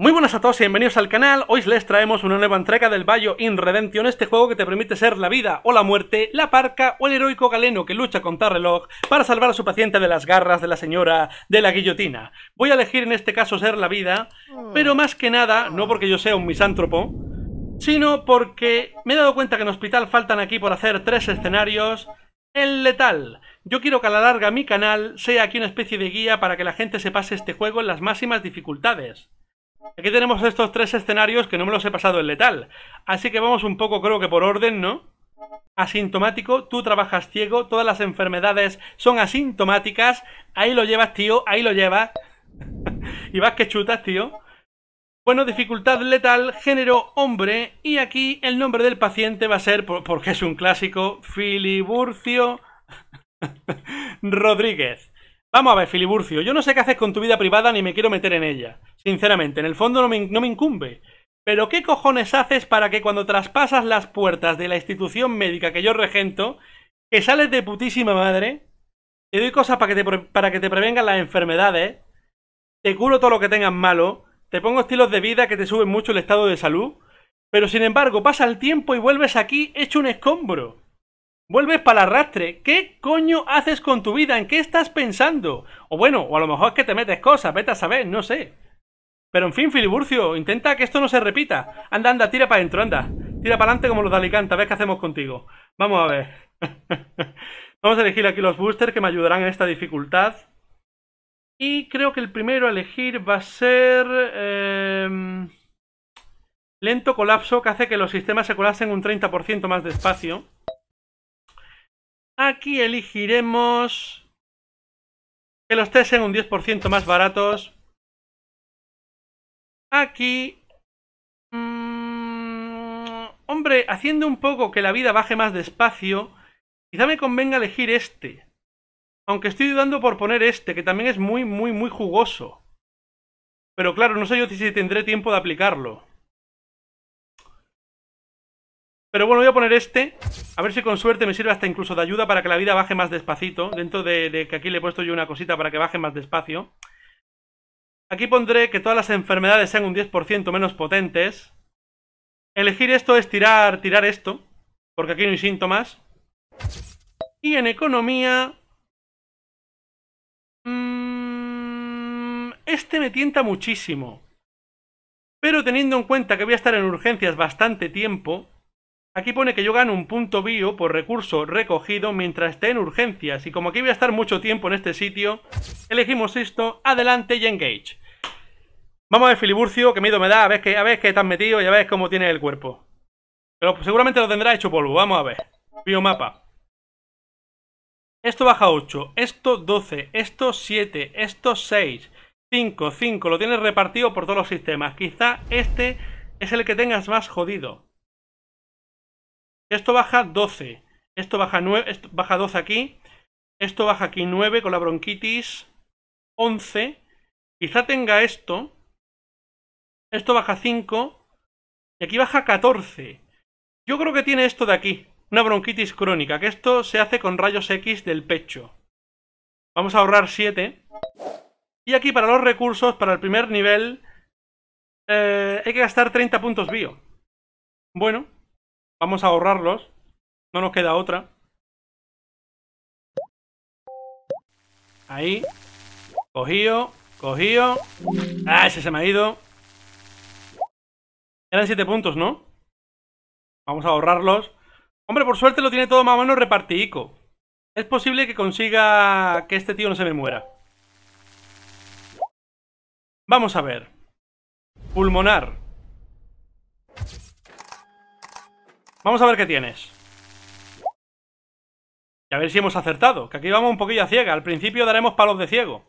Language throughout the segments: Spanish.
Muy buenas a todos y bienvenidos al canal, hoy les traemos una nueva entrega del Bayo in Redemption, este juego que te permite ser la vida o la muerte, la parca o el heroico galeno que lucha contra reloj para salvar a su paciente de las garras de la señora de la guillotina. Voy a elegir en este caso ser la vida, mm. pero más que nada, no porque yo sea un misántropo, sino porque me he dado cuenta que en hospital faltan aquí por hacer tres escenarios, el letal. Yo quiero que a la larga mi canal sea aquí una especie de guía para que la gente se pase este juego en las máximas dificultades. Aquí tenemos estos tres escenarios que no me los he pasado en letal. Así que vamos un poco, creo que por orden, ¿no? Asintomático, tú trabajas ciego, todas las enfermedades son asintomáticas. Ahí lo llevas, tío, ahí lo llevas. y vas que chutas, tío. Bueno, dificultad letal, género hombre. Y aquí el nombre del paciente va a ser, porque es un clásico, Filiburcio Rodríguez. Vamos a ver, Filiburcio, yo no sé qué haces con tu vida privada ni me quiero meter en ella. Sinceramente, en el fondo no me, incumbe. Pero ¿qué cojones haces para que cuando traspasas las puertas de la institución médica que yo regento, que sales de putísima madre, te doy cosas para que te, para que te prevengan las enfermedades, te curo todo lo que tengas malo, te pongo estilos de vida que te suben mucho el estado de salud, pero sin embargo pasa el tiempo y vuelves aquí hecho un escombro? Vuelves para el arrastre. ¿Qué coño haces con tu vida? ¿En qué estás pensando? O bueno, o a lo mejor es que te metes cosas, vete a saber, no sé. Pero en fin, Filiburcio, intenta que esto no se repita. Anda, anda, tira para adentro, anda. Tira para adelante como los de Alicante, a ver qué hacemos contigo. Vamos a ver. Vamos a elegir aquí los boosters que me ayudarán en esta dificultad. Y creo que el primero a elegir va a ser... Em, lento colapso que hace que los sistemas se colapsen un 30% más despacio. Aquí elegiremos que los tres sean un 10% más baratos. Aquí... Mm, hombre, haciendo un poco que la vida baje más despacio, quizá me convenga elegir este. Aunque estoy dudando por poner este, que también es muy, muy, muy jugoso. Pero claro, no sé yo si tendré tiempo de aplicarlo. Pero bueno, voy a poner este. A ver si con suerte me sirve hasta incluso de ayuda para que la vida baje más despacito. Dentro de, que aquí le he puesto yo una cosita para que baje más despacio. Aquí pondré que todas las enfermedades sean un 10% menos potentes. Elegir esto es tirar, tirar esto. Porque aquí no hay síntomas. Y en economía... Mm, este me tienta muchísimo. Pero teniendo en cuenta que voy a estar en urgencias bastante tiempo, Aquí pone que yo gano un punto bio por recurso recogido mientras esté en urgencias y como aquí voy a estar mucho tiempo en este sitio, elegimos esto, adelante y engage. Vamos a ver Filiburcio, que miedo me da, a ver que, a ver que estás metido y a ver cómo tiene el cuerpo. Pero seguramente lo tendrá hecho polvo, vamos a ver. Biomapa. Esto baja 8, esto 12, esto 7, esto 6, 5, 5, lo tienes repartido por todos los sistemas. Quizá este es el que tengas más jodido. Esto baja 12. Esto baja 9, baja 12 aquí. Esto baja aquí 9 con la bronquitis. 11. Quizá tenga esto. Esto baja 5. Y aquí baja 14. Yo creo que tiene esto de aquí. Una bronquitis crónica. Que esto se hace con rayos X del pecho. Vamos a ahorrar 7. Y aquí para los recursos, para el primer nivel, eh, hay que gastar 30 puntos bio. Bueno, Vamos a ahorrarlos. No nos queda otra. Ahí. Cogido. Cogido. Ah, ese se me ha ido. Eran siete puntos, ¿no? Vamos a ahorrarlos. Hombre, por suerte lo tiene todo más o menos repartidico. Es posible que consiga que este tío no se me muera. Vamos a ver. Pulmonar. Vamos a ver qué tienes. Y a ver si hemos acertado, que aquí vamos un poquillo a ciega. Al principio daremos palos de ciego.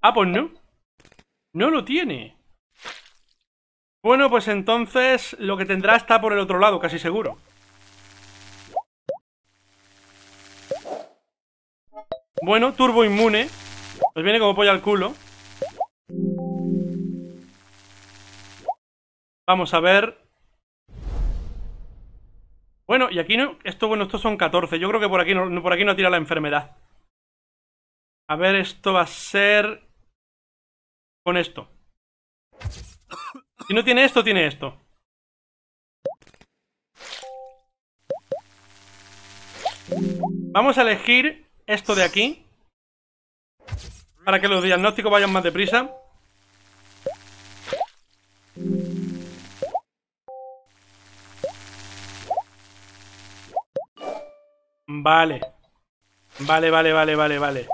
Ah, pues no. No lo tiene. Bueno, pues entonces lo que tendrá está por el otro lado, casi seguro. Bueno, turbo inmune. Pues viene como polla al culo. Vamos a ver. Bueno, y aquí no... Esto, bueno, estos son 14. Yo creo que por aquí no, por aquí no tira la enfermedad. A ver, esto va a ser... Con esto. Si no tiene esto, tiene esto. Vamos a elegir esto de aquí. Para que los diagnósticos vayan más deprisa. Vale. Vale, vale, vale, vale, vale.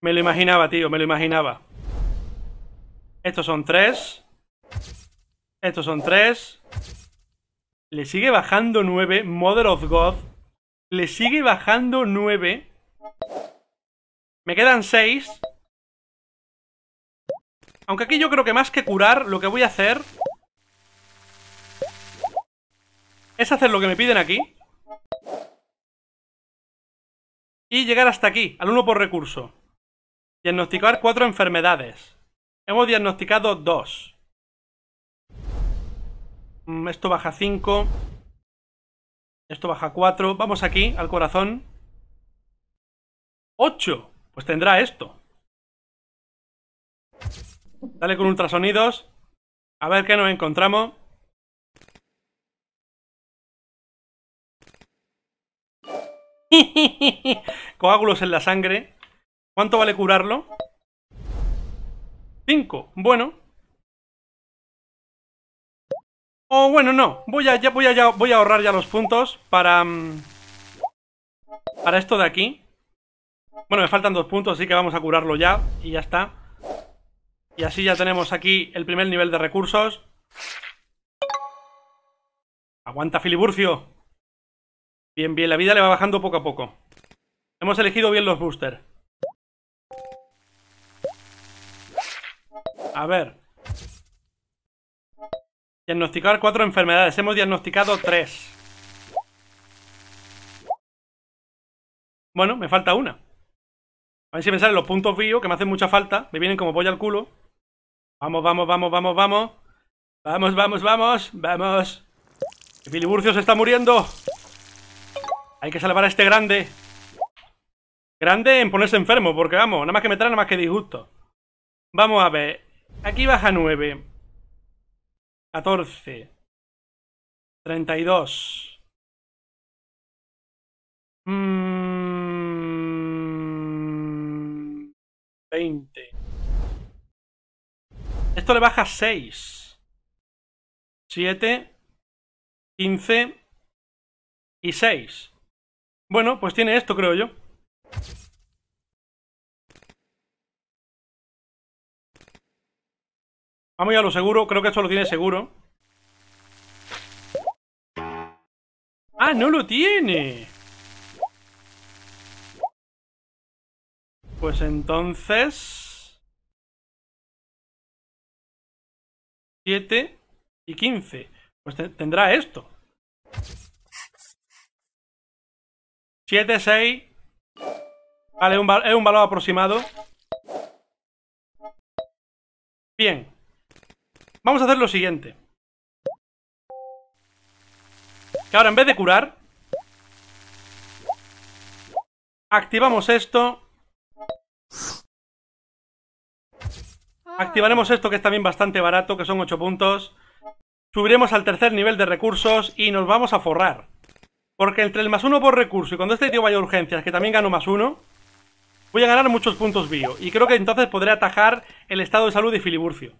Me lo imaginaba, tío, me lo imaginaba. Estos son tres. Estos son tres. Le sigue bajando nueve. Mother of God. Le sigue bajando nueve. Me quedan seis. Aunque aquí yo creo que más que curar, lo que voy a hacer... Es hacer lo que me piden aquí. y llegar hasta aquí, al uno por recurso. Diagnosticar cuatro enfermedades. Hemos diagnosticado dos. Mm, esto baja 5. Esto baja 4. Vamos aquí, al corazón. 8. Pues tendrá esto. Dale con ultrasonidos. A ver qué nos encontramos. coágulos en la sangre. ¿Cuánto vale curarlo? 5. Bueno. oh, bueno, no. Voy a, ya, voy, voy a ahorrar ya los puntos para... Mm, para esto de aquí. Bueno, me faltan dos puntos, así que vamos a curarlo ya. Y ya está. Y así ya tenemos aquí el primer nivel de recursos. Aguanta Filiburcio. Bien, bien, la vida le va bajando poco a poco. Hemos elegido bien los boosters. A ver. Diagnosticar cuatro enfermedades. Hemos diagnosticado tres. Bueno, me falta una. A ver si me salen los puntos bio, que me hacen mucha falta. Me vienen como polla al culo. Vamos, vamos, vamos, vamos, vamos. Vamos, vamos, vamos, vamos. El se está muriendo. Hay que salvar a este grande. Grande en ponerse enfermo, porque vamos, nada más que me trae, nada más que disgusto. Vamos a ver. Aquí baja 9. 14. 32. 20. Esto le baja 6. 7. 15. Y 6. Bueno, pues tiene esto, creo yo. Vamos ya a lo seguro, creo que esto lo tiene seguro. ¡Ah, no lo tiene! Pues entonces... 7 y 15. Pues tendrá esto. 7, 6... Vale, es un, un valor aproximado. Bien. Vamos a hacer lo siguiente. Que ahora en vez de curar, activamos esto. Activaremos esto que es también bastante barato, que son 8 puntos. Subiremos al tercer nivel de recursos y nos vamos a forrar. Porque entre el más uno por recurso y cuando este tío vaya a urgencias, que también gano más uno, voy a ganar muchos puntos bio. Y creo que entonces podré atajar el estado de salud de Filiburcio.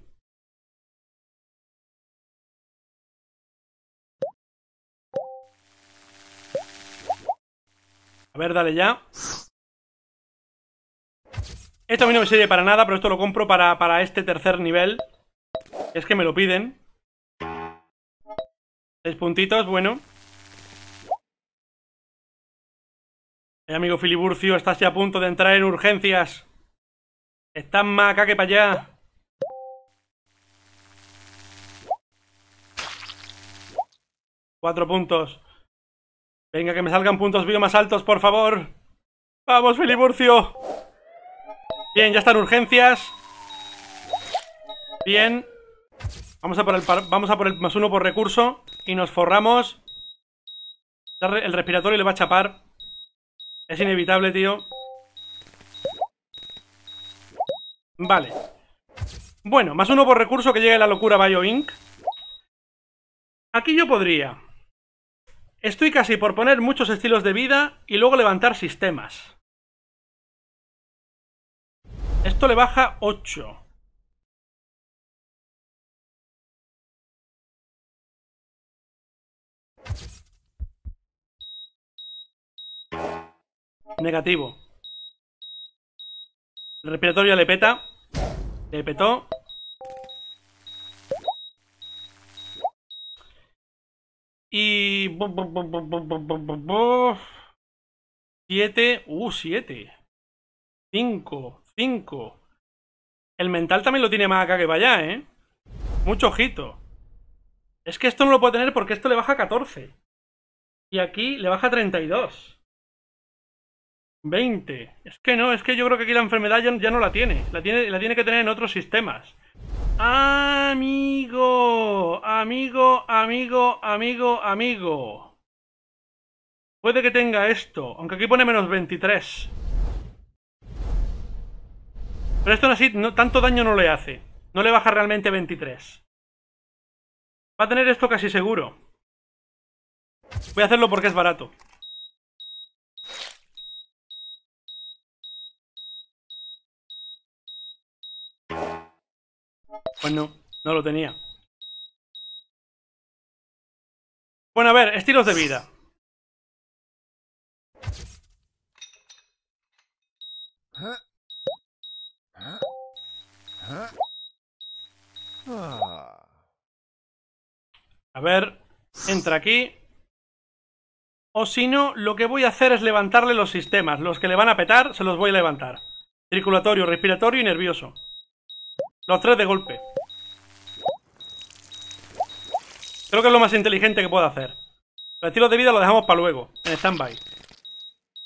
A ver, dale ya. Esto a mí no me sirve para nada, pero esto lo compro para, para este tercer nivel. Es que me lo piden. Tres puntitos, bueno. eh amigo Filiburcio, estás ya a punto de entrar en urgencias. Estás más acá que para allá. Cuatro puntos. Venga, que me salgan puntos bio más altos, por favor. ¡Vamos, Filiburcio! Bien, ya están urgencias. Bien. Vamos a por el, vamos a por el más uno por recurso. Y nos forramos. El respiratorio le va a chapar. Es inevitable, tío. Vale. Bueno, más uno por recurso que llegue la locura Bio Inc. Aquí yo podría Estoy casi por poner muchos estilos de vida y luego levantar sistemas. Esto le baja 8. Negativo. El respiratorio le peta. Le petó. Y... 7. Uh, 7. 5. 5. El mental también lo tiene más acá que vaya, ¿eh? Mucho ojito. Es que esto no lo puede tener porque esto le baja 14. Y aquí le baja 32. 20. Es que no, es que yo creo que aquí la enfermedad ya, ya no la tiene. La tiene. La tiene que tener en otros sistemas. Amigo, amigo, amigo, amigo, amigo. Puede que tenga esto, aunque aquí pone menos 23. Pero esto no así, no, tanto daño no le hace. No le baja realmente 23. Va a tener esto casi seguro. Voy a hacerlo porque es barato. Pues no, no lo tenía. Bueno, a ver, estilos de vida. A ver, entra aquí. O si no, lo que voy a hacer es levantarle los sistemas. Los que le van a petar, se los voy a levantar. Circulatorio, respiratorio y nervioso. Los tres de golpe. Creo que es lo más inteligente que puedo hacer. Los estilo de vida lo dejamos para luego, en stand-by.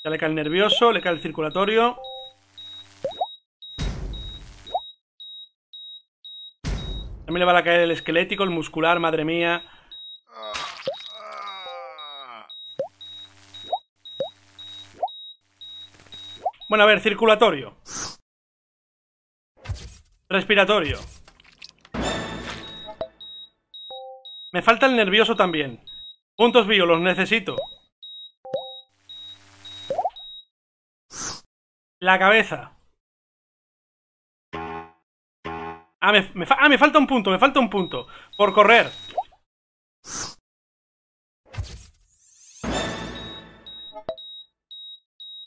Ya le cae el nervioso, le cae el circulatorio. También le va a caer el esquelético, el muscular, madre mía. Bueno, a ver, circulatorio. Respiratorio. Me falta el nervioso también. Puntos bio, los necesito. La cabeza. Ah, ah me, falta un punto, me falta un punto. Por correr.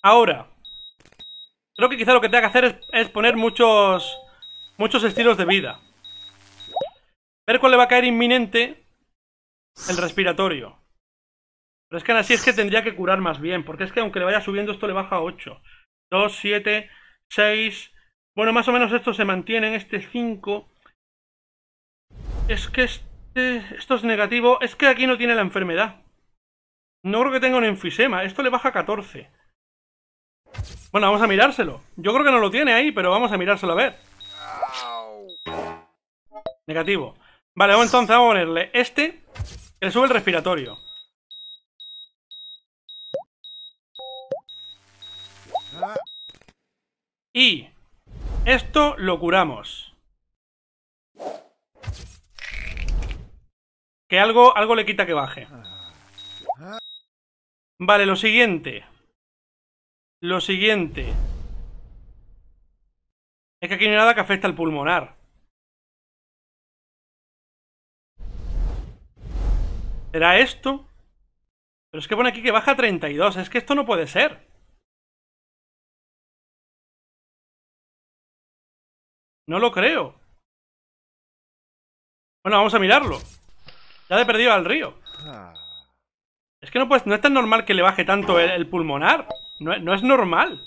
Ahora. Creo que quizá lo que tenga que hacer es poner muchos... Muchos estilos de vida. Ver cuál le va a caer inminente el respiratorio. Pero es que así es que tendría que curar más bien, porque es que aunque le vaya subiendo esto le baja a 8. 2, 7, 6... Bueno, más o menos esto se mantiene En este 5... Es que este... esto es negativo, es que aquí no tiene la enfermedad. No creo que tenga un enfisema, esto le baja a 14. Bueno, vamos a mirárselo. Yo creo que no lo tiene ahí, pero vamos a mirárselo a ver. Negativo. Vale, entonces vamos a ponerle este el le sube el respiratorio. Y esto lo curamos. Que algo, algo le quita que baje. Vale, lo siguiente. Lo siguiente. Es que aquí no hay nada que afecta al pulmonar. ¿Será esto? Pero es que pone aquí que baja 32. Es que esto no puede ser. No lo creo. Bueno, vamos a mirarlo. Ya le he perdido al río. Ah. Es que no, es tan normal que le baje tanto el, pulmonar. no es normal.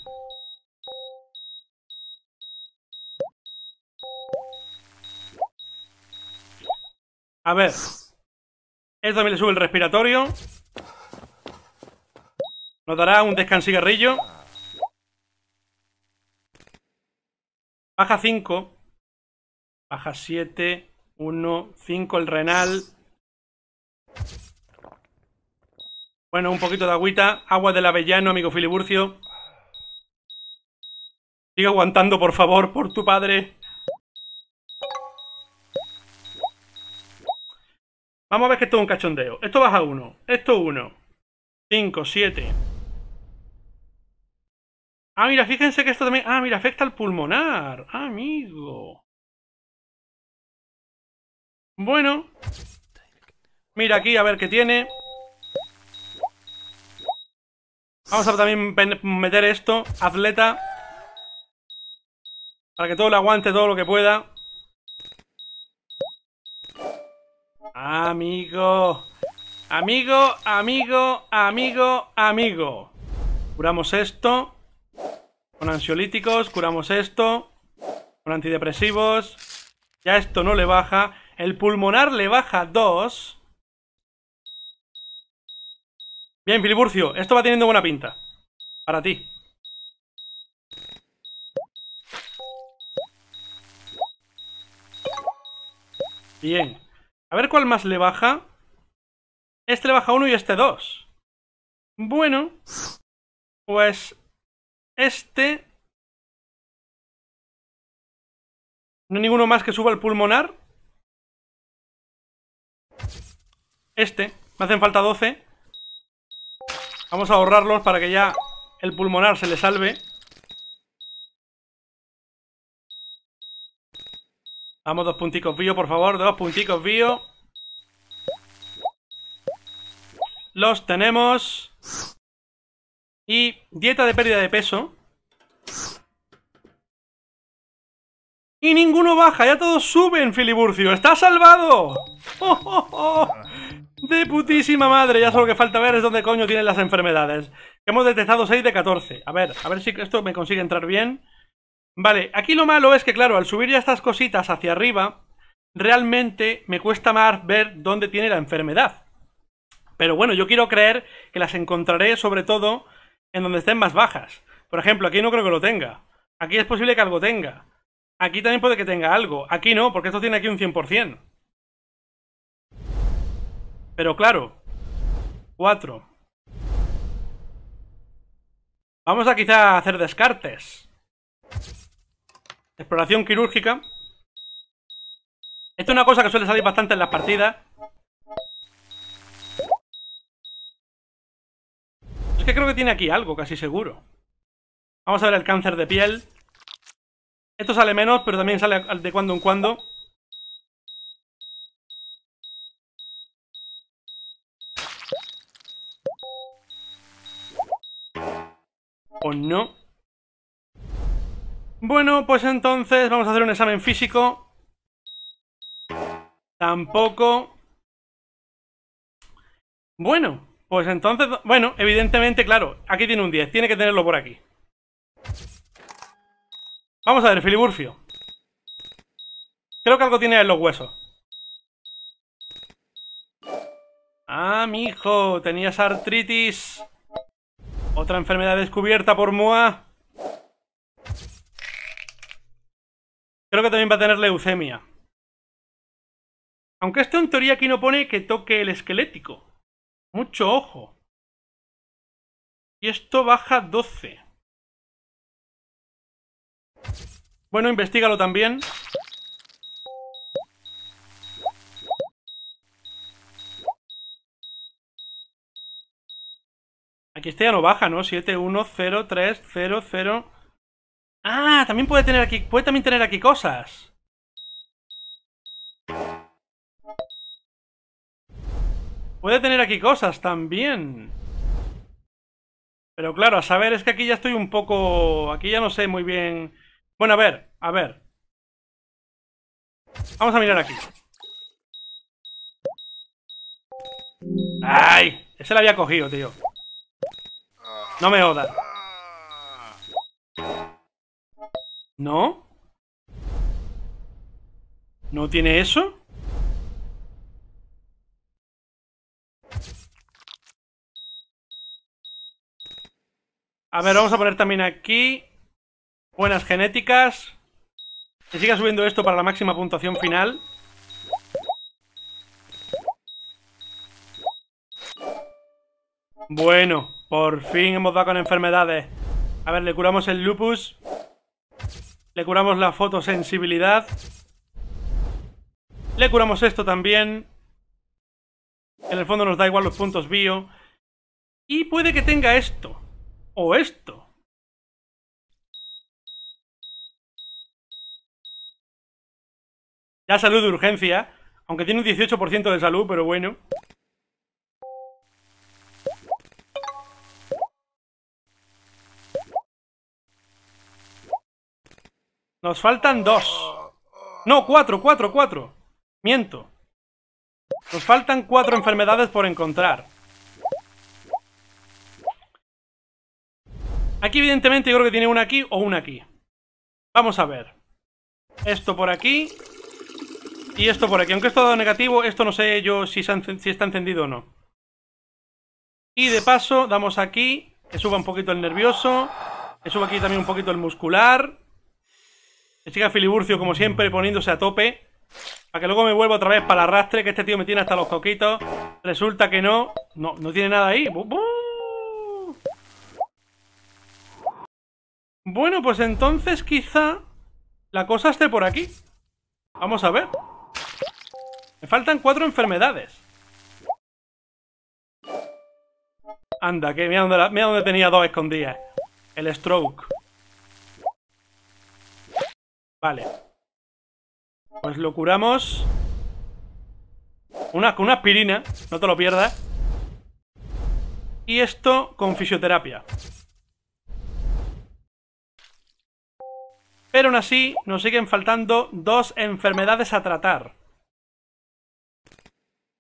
A ver. Esto también le sube el respiratorio. Nos dará un descanso cigarrillo, Baja 5. Baja 7. 1, 5 el renal. Bueno, un poquito de agüita. Agua del avellano, amigo Filiburcio. Sigue aguantando, por favor, por tu padre. Vamos a ver que esto es un cachondeo. Esto baja uno Esto uno 5, 7. Ah, mira, fíjense que esto también... Ah, mira, afecta al pulmonar. Ah, amigo. Bueno. Mira aquí, a ver qué tiene. Vamos a también meter esto. Atleta. Para que todo lo aguante, todo lo que pueda. Amigo. Amigo, amigo, amigo, amigo. Curamos esto. Con ansiolíticos, curamos esto. Con antidepresivos. Ya esto no le baja. El pulmonar le baja dos. Bien, Filiburcio, esto va teniendo buena pinta. Para ti. Bien. A ver cuál más le baja. Este le baja uno y este dos. Bueno, pues este... No hay ninguno más que suba el pulmonar. Este. Me hacen falta 12. Vamos a ahorrarlos para que ya el pulmonar se le salve. Vamos, dos punticos bio, por favor, dos punticos bio. Los tenemos. Y dieta de pérdida de peso. Y ninguno baja, ya todos suben, Filiburcio. ¡Está salvado! De putísima madre, ya solo que falta ver es dónde coño tienen las enfermedades. Hemos detectado 6 de 14. A ver, a ver si esto me consigue entrar bien. Vale, aquí lo malo es que, claro, al subir ya estas cositas hacia arriba, realmente me cuesta más ver dónde tiene la enfermedad. Pero bueno, yo quiero creer que las encontraré sobre todo en donde estén más bajas. Por ejemplo, aquí no creo que lo tenga. Aquí es posible que algo tenga. Aquí también puede que tenga algo. Aquí no, porque esto tiene aquí un 100%. Pero claro. 4. Vamos a quizá hacer descartes. Exploración quirúrgica. Esto es una cosa que suele salir bastante en las partidas. Es que creo que tiene aquí algo, casi seguro. Vamos a ver el cáncer de piel. Esto sale menos, pero también sale de cuando en cuando. ¿O no? Bueno, pues entonces vamos a hacer un examen físico. Tampoco. Bueno, pues entonces... Bueno, evidentemente, claro, aquí tiene un 10. Tiene que tenerlo por aquí. Vamos a ver, Filiburfio. Creo que algo tiene en los huesos. Ah, mi hijo, tenías artritis. Otra enfermedad descubierta por Moa. Creo que también va a tener leucemia. Aunque esto en teoría aquí no pone que toque el esquelético. Mucho ojo. Y esto baja 12. Bueno, investigalo también. Aquí este ya no baja, ¿no? 7, 1, 0, 3, 0, 0. Ah, también puede tener aquí, puede también tener aquí cosas. Puede tener aquí cosas también. Pero claro, a saber, es que aquí ya estoy un poco... Aquí ya no sé muy bien... Bueno, a ver, a ver. Vamos a mirar aquí. ¡Ay! Ese la había cogido, tío. No me jodas. ¿No? ¿No tiene eso? A ver, vamos a poner también aquí buenas genéticas. Que siga subiendo esto para la máxima puntuación final. Bueno, por fin hemos dado con enfermedades. A ver, le curamos el lupus. Le curamos la fotosensibilidad. Le curamos esto también. En el fondo nos da igual los puntos bio. Y puede que tenga esto. O esto. Ya salud de urgencia. Aunque tiene un 18% de salud, pero bueno. Nos faltan dos. No, cuatro, cuatro, cuatro. Miento. Nos faltan cuatro enfermedades por encontrar. Aquí evidentemente yo creo que tiene una aquí o una aquí. Vamos a ver. Esto por aquí. Y esto por aquí. Aunque esto ha dado negativo, esto no sé yo si, está encendido o no. Y de paso, damos aquí. Que suba un poquito el nervioso. Que suba aquí también un poquito el muscular. El chica Filiburcio, como siempre, poniéndose a tope. Para que luego me vuelva otra vez para arrastre, que este tío me tiene hasta los coquitos. Resulta que no. No, no tiene nada ahí. Bueno, pues entonces quizá la cosa esté por aquí. Vamos a ver. Me faltan cuatro enfermedades. Anda, que mira mira dónde tenía dos escondidas. El stroke. Vale. Pues lo curamos. Una, con una aspirina, no te lo pierdas. Y esto con fisioterapia. Pero aún así, nos siguen faltando dos enfermedades a tratar.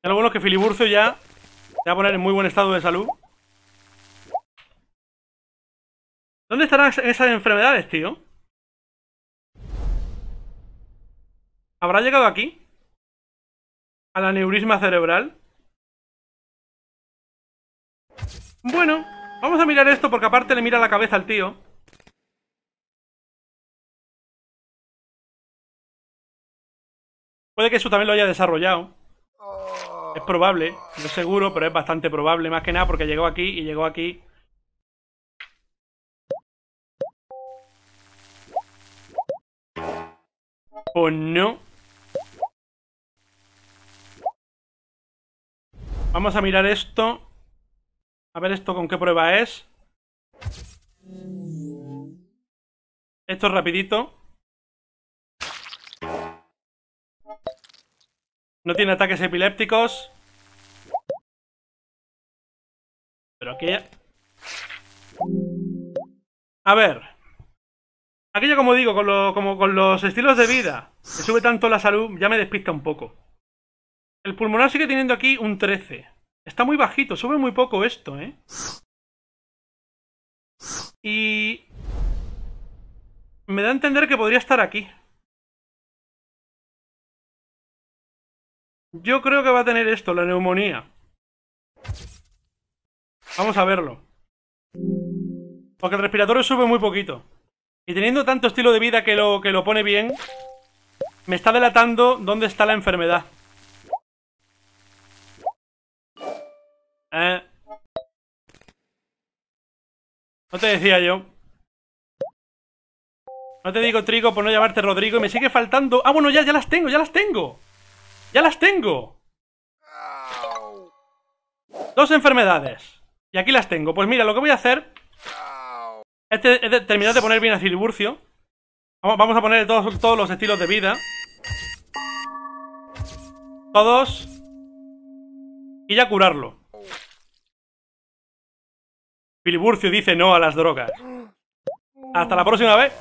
Ya lo bueno es que Filiburcio ya se va a poner en muy buen estado de salud. ¿Dónde estarán esas enfermedades, tío? ¿Habrá llegado aquí? ¿A la neurisma cerebral? Bueno, vamos a mirar esto porque aparte le mira la cabeza al tío. Puede que eso también lo haya desarrollado. Es probable, no seguro, pero es bastante probable, más que nada porque llegó aquí y llegó aquí. ¿O pues no? Vamos a mirar esto. A ver esto con qué prueba es. Esto es rapidito. No tiene ataques epilépticos. Pero aquella... A ver. Aquella, como digo, con, con los estilos de vida, que sube tanto la salud, ya me despista un poco. El pulmonar sigue teniendo aquí un 13. Está muy bajito, sube muy poco esto, ¿eh? Y... Me da a entender que podría estar aquí. Yo creo que va a tener esto, la neumonía. Vamos a verlo. Porque el respiratorio sube muy poquito. Y teniendo tanto estilo de vida que lo, que lo pone bien, me está delatando dónde está la enfermedad. ¿Eh? No te decía yo. No te digo trigo por no llamarte Rodrigo y me sigue faltando. Ah, bueno, ya, ya las tengo, ya las tengo. Ya las tengo. Dos enfermedades. Y aquí las tengo. Pues mira, lo que voy a hacer Este, es terminar de poner bien a Silburcio. Vamos, vamos a poner todos, todos los estilos de vida. Todos. Y ya curarlo. Filiburcio dice no a las drogas. Hasta la próxima vez.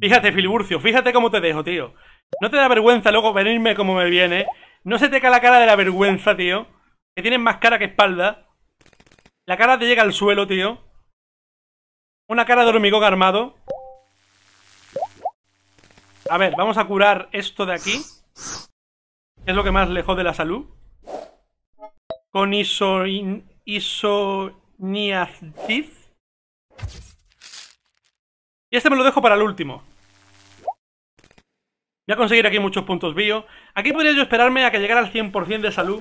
Fíjate, Filiburcio, fíjate cómo te dejo, tío. ¿No te da vergüenza luego venirme como me viene? ¿No se te cae la cara de la vergüenza, tío? Que tienes más cara que espalda. La cara te llega al suelo, tío. Una cara de hormigón armado. A ver, vamos a curar esto de aquí es lo que más lejos de la salud. Con Iso... Niaziz Y este me lo dejo para el último. Voy a conseguir aquí muchos puntos bio. Aquí podría yo esperarme a que llegara al 100% de salud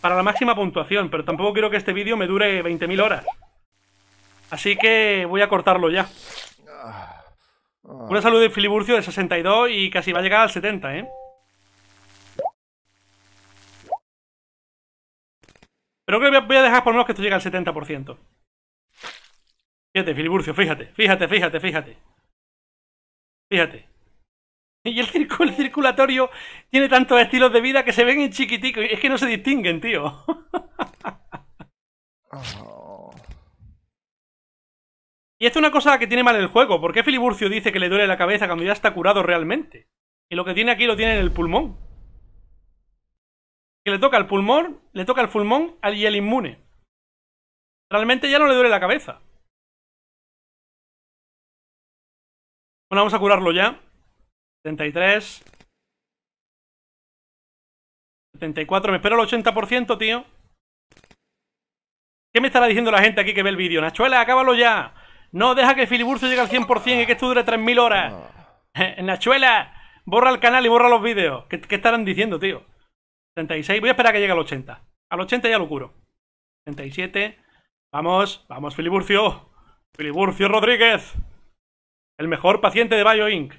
para la máxima puntuación, pero tampoco quiero que este vídeo me dure 20.000 horas. Así que voy a cortarlo ya. Ah, ah. Una salud de filiburcio de 62 y casi va a llegar al 70, ¿eh? creo que voy a dejar por lo menos que esto llegue al 70%. Fíjate, Filiburcio, fíjate, fíjate, fíjate, fíjate. Fíjate. Y el, circulatorio tiene tantos estilos de vida que se ven en chiquitico. Es que no se distinguen, tío. Oh. Y esto es una cosa que tiene mal el juego. ¿Por qué Filiburcio dice que le duele la cabeza cuando ya está curado realmente? Y lo que tiene aquí lo tiene en el pulmón que le toca el pulmón, le toca el pulmón y el inmune. Realmente ya no le duele la cabeza. Bueno, vamos a curarlo ya. 73. 74. Me espero el 80%, tío. ¿Qué me estará diciendo la gente aquí que ve el vídeo? Nachuela, acábalo ya. No, deja que Filiburcio llegue al 100% y que esto dure 3.000 horas. Nachuela, borra el canal y borra los vídeos. qué estarán diciendo, tío? 76. Voy a esperar a que llegue al 80. Al 80 ya lo curo. 37. Vamos, vamos, Filiburcio. Filiburcio Rodríguez. El mejor paciente de Bio Inc.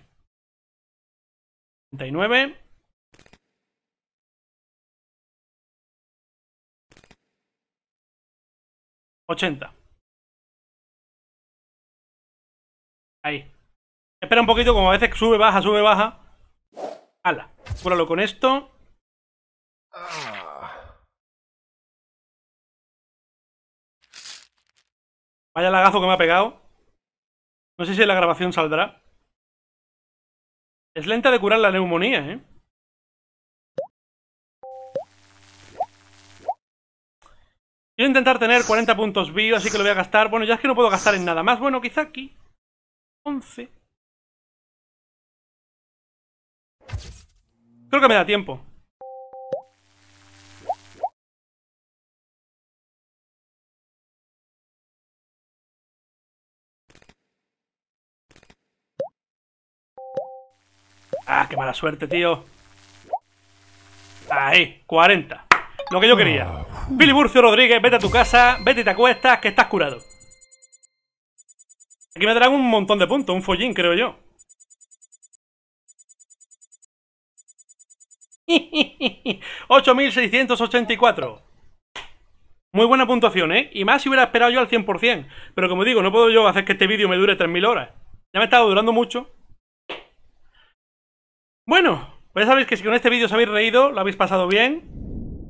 39. ...80... Ahí. Espera un poquito, como a veces sube, baja, sube, baja. Hala. Cúralo con esto. Ah. Vaya lagazo que me ha pegado. No sé si la grabación saldrá. Es lenta de curar la neumonía, ¿eh? Quiero intentar tener 40 puntos bio, así que lo voy a gastar. Bueno, ya es que no puedo gastar en nada más. Bueno, quizá aquí. 11. Creo que me da tiempo. Ah, qué mala suerte, tío. Ahí, 40. Lo que yo quería. Ah, Billy Burcio Rodríguez, vete a tu casa, vete y te acuestas, que estás curado. Aquí me darán un montón de puntos, un follín, creo yo. ¡8.684! Muy buena puntuación, ¿eh? Y más si hubiera esperado yo al 100%. Pero como digo, no puedo yo hacer que este vídeo me dure 3.000 horas. Ya me estado durando mucho. Bueno, pues ya sabéis que si con este vídeo os habéis reído, lo habéis pasado bien,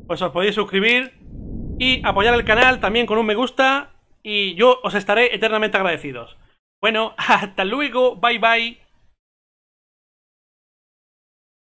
pues os podéis suscribir y apoyar el canal también con un me gusta y yo os estaré eternamente agradecidos. Bueno, hasta luego, bye bye.